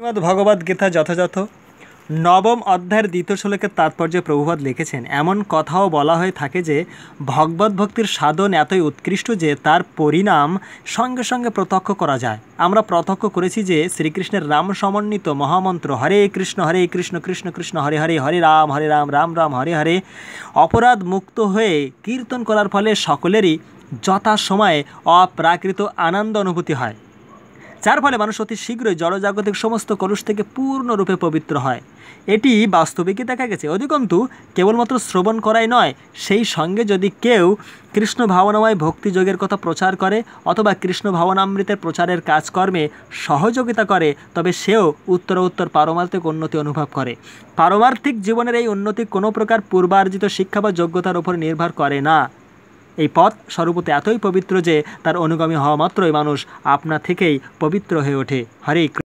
শ্রীমদ ভগবদ গীতা যথাযথ নবম অধ্যায়ের দ্বিতীয় শ্লোকের তাৎপর্য প্রভুপাদ লিখেছেন এমন কথাও বলা হয়ে থাকে যে ভগবত ভক্তির সাধন এতই উৎকৃষ্ট যে তার পরিণাম সঙ্গে সঙ্গে প্রত্যক্ষ করা যায় আমরা প্রত্যক্ষ করেছি যে শ্রীকৃষ্ণের রাম সমন্বিত মহামন্ত্র হরে কৃষ্ণ হরে কৃষ্ণ কৃষ্ণ কৃষ্ণ হরে হরে হরে রাম হরে রাম রাম রাম হরে হরে অপরাধ মুক্ত হয়ে কীর্তন করার ফলে সকলেরই যথাসময়ে অপ্রাকৃত আনন্দ অনুভূতি হয় যার ফলে মানুষ অতি শীঘ্রই জড়জাগতিক সমস্ত কলুষ থেকে পূর্ণরূপে পবিত্র হয় এটি বাস্তবিকই দেখা গেছে অধিকন্তু কেবলমাত্র শ্রবণ করাই নয় সেই সঙ্গে যদি কেউ কৃষ্ণ ভাবনাময় ভক্তিযোগের কথা প্রচার করে অথবা কৃষ্ণ ভাবনামৃতের প্রচারের কাজকর্মে সহযোগিতা করে তবে সেও উত্তর উত্তর পারমার্থিক উন্নতি অনুভব করে পারমার্থিক জীবনের এই উন্নতি কোনো প্রকার পূর্বার্জিত শিক্ষা বা যোগ্যতার উপর নির্ভর করে না এই পথ স্বরূপতে এতই পবিত্র যে তার অনুগামী হওয়া মাত্রই মানুষ আপনা থেকেই পবিত্র হয়ে ওঠে হরে